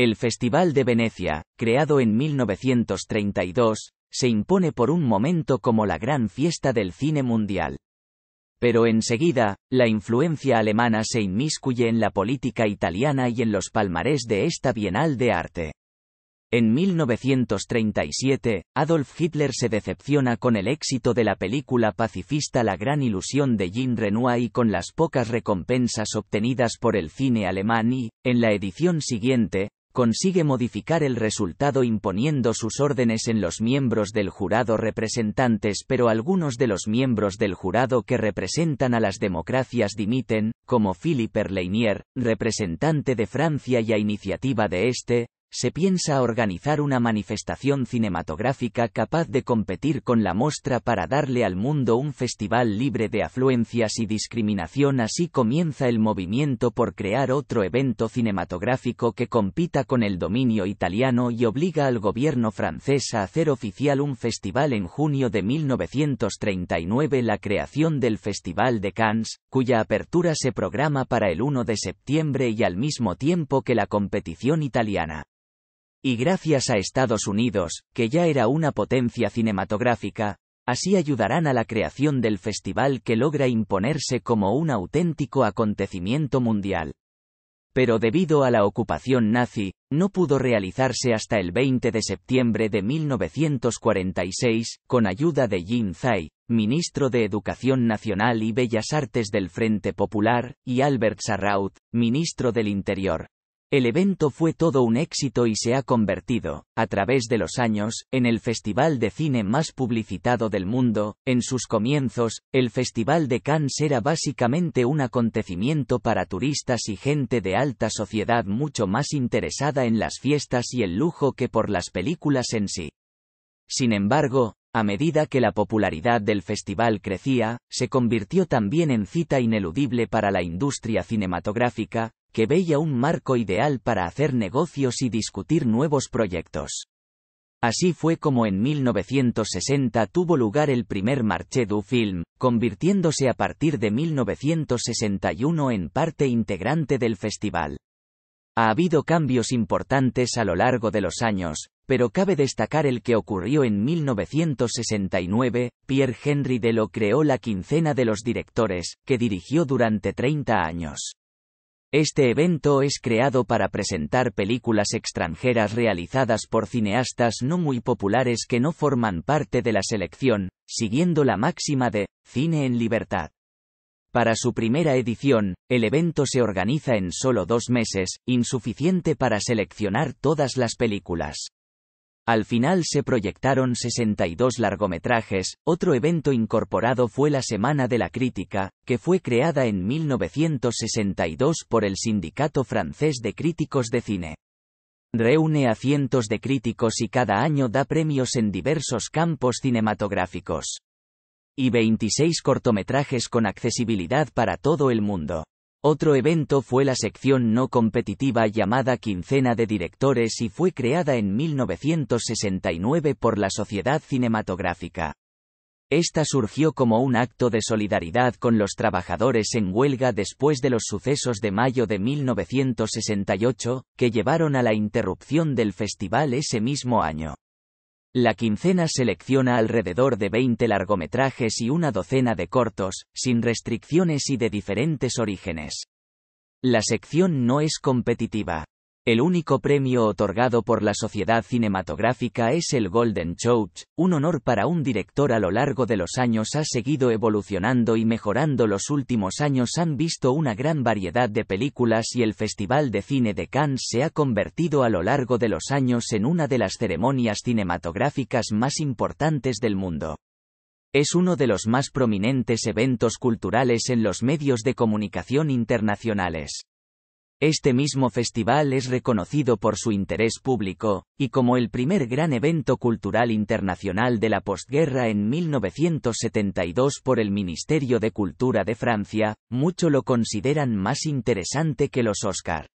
El Festival de Venecia, creado en 1932, se impone por un momento como la gran fiesta del cine mundial. Pero enseguida, la influencia alemana se inmiscuye en la política italiana y en los palmarés de esta Bienal de Arte. En 1937, Adolf Hitler se decepciona con el éxito de la película pacifista La gran ilusión de Jean Renoir y con las pocas recompensas obtenidas por el cine alemán y, en la edición siguiente, consigue modificar el resultado imponiendo sus órdenes en los miembros del jurado representantes pero algunos de los miembros del jurado que representan a las democracias dimiten, como Philippe Erleinier, representante de Francia y a iniciativa de este, se piensa organizar una manifestación cinematográfica capaz de competir con la mostra para darle al mundo un festival libre de afluencias y discriminación. Así comienza el movimiento por crear otro evento cinematográfico que compita con el dominio italiano y obliga al gobierno francés a hacer oficial un festival en junio de 1939 la creación del Festival de Cannes, cuya apertura se programa para el 1 de septiembre y al mismo tiempo que la competición italiana. Y gracias a Estados Unidos, que ya era una potencia cinematográfica, así ayudarán a la creación del festival que logra imponerse como un auténtico acontecimiento mundial. Pero debido a la ocupación nazi, no pudo realizarse hasta el 20 de septiembre de 1946, con ayuda de Jin Zay, ministro de Educación Nacional y Bellas Artes del Frente Popular, y Albert Sarraut, ministro del Interior. El evento fue todo un éxito y se ha convertido, a través de los años, en el festival de cine más publicitado del mundo. En sus comienzos, el Festival de Cannes era básicamente un acontecimiento para turistas y gente de alta sociedad mucho más interesada en las fiestas y el lujo que por las películas en sí. Sin embargo, a medida que la popularidad del festival crecía, se convirtió también en cita ineludible para la industria cinematográfica, que veía un marco ideal para hacer negocios y discutir nuevos proyectos. Así fue como en 1960 tuvo lugar el primer Marché du Film, convirtiéndose a partir de 1961 en parte integrante del festival. Ha habido cambios importantes a lo largo de los años, pero cabe destacar el que ocurrió en 1969, Pierre Henry Delo creó la quincena de los directores, que dirigió durante 30 años. Este evento es creado para presentar películas extranjeras realizadas por cineastas no muy populares que no forman parte de la selección, siguiendo la máxima de cine en libertad. Para su primera edición, el evento se organiza en solo dos meses, insuficiente para seleccionar todas las películas. Al final se proyectaron 62 largometrajes, otro evento incorporado fue la Semana de la Crítica, que fue creada en 1962 por el Sindicato Francés de Críticos de Cine. Reúne a cientos de críticos y cada año da premios en diversos campos cinematográficos. Y 26 cortometrajes con accesibilidad para todo el mundo. Otro evento fue la sección no competitiva llamada Quincena de Directores y fue creada en 1969 por la Sociedad Cinematográfica. Esta surgió como un acto de solidaridad con los trabajadores en huelga después de los sucesos de mayo de 1968, que llevaron a la interrupción del festival ese mismo año. La quincena selecciona alrededor de 20 largometrajes y una docena de cortos, sin restricciones y de diferentes orígenes. La sección no es competitiva. El único premio otorgado por la sociedad cinematográfica es el Golden Choach, un honor para un director a lo largo de los años ha seguido evolucionando y mejorando los últimos años han visto una gran variedad de películas y el Festival de Cine de Cannes se ha convertido a lo largo de los años en una de las ceremonias cinematográficas más importantes del mundo. Es uno de los más prominentes eventos culturales en los medios de comunicación internacionales. Este mismo festival es reconocido por su interés público, y como el primer gran evento cultural internacional de la postguerra en 1972 por el Ministerio de Cultura de Francia, mucho lo consideran más interesante que los Oscar.